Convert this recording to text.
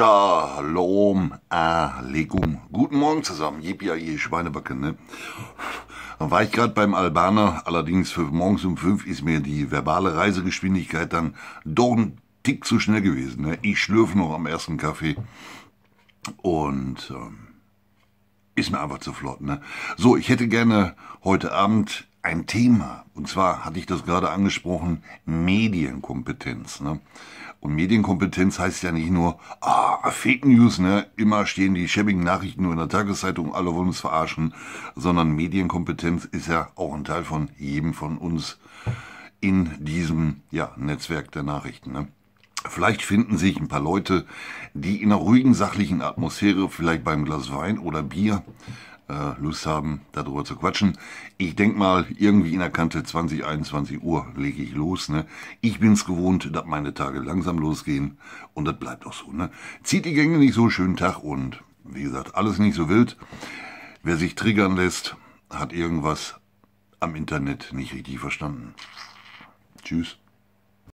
Shalom Aleikum. Guten Morgen zusammen. Jepia, je Schweinebacke, ne? Dann war ich gerade beim Albaner, allerdings für morgens um fünf ist mir die verbale Reisegeschwindigkeit dann doch ein Tick zu schnell gewesen. Ne? Ich schlürfe noch am ersten Kaffee und ähm, ist mir einfach zu flott. Ne? So, ich hätte gerne heute Abend ein Thema. Und zwar hatte ich das gerade angesprochen, Medienkompetenz. Ne? Und Medienkompetenz heißt ja nicht nur, ah, Fake News, ne? Immer stehen die schäbigen Nachrichten nur in der Tageszeitung, alle wollen uns verarschen, sondern Medienkompetenz ist ja auch ein Teil von jedem von uns in diesem ja, Netzwerk der Nachrichten. Ne? Vielleicht finden sich ein paar Leute, die in einer ruhigen, sachlichen Atmosphäre, vielleicht beim Glas Wein oder Bier, äh, Lust haben, darüber zu quatschen. Ich denke mal, irgendwie in der Kante 20, 21 Uhr lege ich los. Ne? Ich es gewohnt, dass meine Tage langsam losgehen und das bleibt auch so. Ne? Zieht die Gänge nicht so, schönen Tag und wie gesagt, alles nicht so wild. Wer sich triggern lässt, hat irgendwas am Internet nicht richtig verstanden. Tschüss.